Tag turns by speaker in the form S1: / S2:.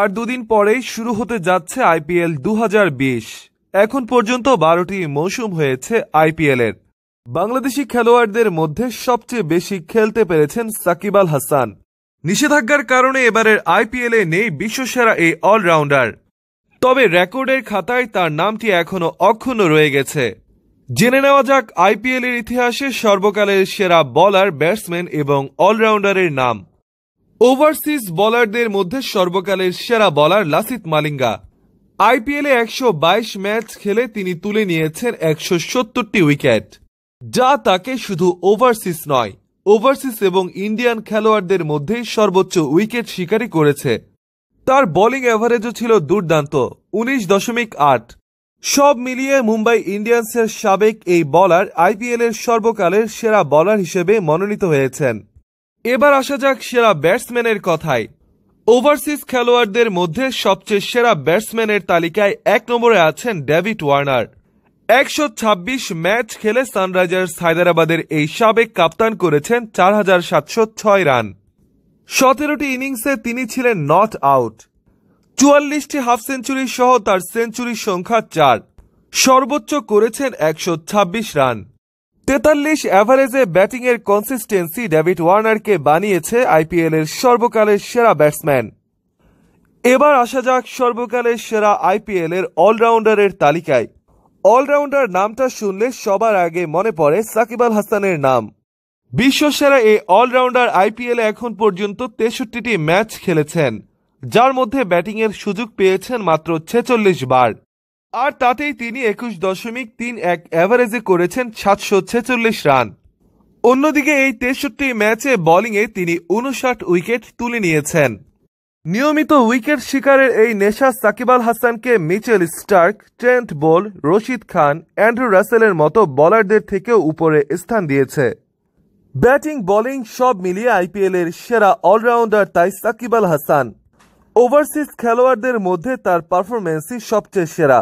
S1: আর দুদিন পরেই শুরু হতে যাচ্ছে আইপিএল দু এখন পর্যন্ত বারোটি মৌসুম হয়েছে আইপিএলের বাংলাদেশি খেলোয়াড়দের মধ্যে সবচেয়ে বেশি খেলতে পেরেছেন সাকিব আল হাসান নিষেধাজ্ঞার কারণে এবারের আইপিএলে নেই বিশ্বসেরা এই অলরাউন্ডার তবে রেকর্ডের খাতায় তার নামটি এখনও অক্ষুণ্ণ রয়ে গেছে জেনে নেওয়া যাক আইপিএলের ইতিহাসে সর্বকালের সেরা বলার ব্যাটসম্যান এবং অলরাউন্ডারের নাম ওভারসিজ বলারদের মধ্যে সর্বকালের সেরা বলার লাসিত মালিঙ্গা আইপিএলে একশো ম্যাচ খেলে তিনি তুলে নিয়েছেন একশো সত্তরটি উইকেট যা তাকে শুধু ওভারসিজ নয় ওভারসিজ এবং ইন্ডিয়ান খেলোয়াড়দের মধ্যে সর্বোচ্চ উইকেট শিকারই করেছে তার বোলিং অ্যাভারেজও ছিল দুর্দান্ত উনিশ দশমিক আট সব মিলিয়ে মুম্বাই ইন্ডিয়ান্সের সাবেক এই বলার আইপিএলের সর্বকালের সেরা বলার হিসেবে মনোনীত হয়েছেন এবার আসা যাক সেরা ব্যাটসম্যানের কথায় ওভারসিজ খেলোয়াড়দের মধ্যে সবচেয়ে সেরা ব্যাটসম্যানের তালিকায় এক নম্বরে আছেন ডেভিড ওয়ার্নার একশো ছাব্বিশ ম্যাচ খেলে সানরাইজার্স হায়দরাবাদের এই সাবেক কাপ্তান করেছেন চার হাজার সাতশো ছয় রান সতেরোটি ইনিংসে তিনি ছিলেন নট আউট চুয়াল্লিশটি হাফ সেঞ্চুরি সহ তার সেঞ্চুরির সংখ্যা চার সর্বোচ্চ করেছেন একশো ছাব্বিশ রান তেতাল্লিশ অ্যাভারেজে ব্যাটিংয়ের কনসিস্টেন্সি ডেভিড ওয়ার্নারকে বানিয়েছে আইপিএলের সর্বকালের সেরা ব্যাটসম্যান এবার আসা যাক সর্বকালের সেরা আইপিএলের অলরাউন্ডারের তালিকায় অলরাউন্ডার নামটা শুনলে সবার আগে মনে পড়ে সাকিব আল হাসানের নাম বিশ্বসেরা এই অলরাউন্ডার আইপিএলে এখন পর্যন্ত তেষট্টিটি ম্যাচ খেলেছেন যার মধ্যে ব্যাটিংয়ের সুযোগ পেয়েছেন মাত্র ছেচল্লিশ বার আর তাতেই তিনি একুশ দশমিক তিন এক অ্যাভারেজে করেছেন সাতশো ছেচল্লিশ রান অন্যদিকে এই তেষট্টি ম্যাচে বোলিংয়ে তিনি উনষাট উইকেট তুলে নিয়েছেন নিয়মিত উইকেট শিকারের এই নেশা সাকিব আল হাসানকে Mitchell Starc Trent Boult Rashid Khan Andrew রাসেলের মতো বলারদের থেকেও উপরে স্থান দিয়েছে ব্যাটিং বোলিং সব মিলিয়ে আইপিএলের সেরা অলরাউন্ডার তাই সাকিব আল হাসান ওভারসিজ খেলোয়াড়দের মধ্যে তার পারফরমেন্সই সবচেয়ে সেরা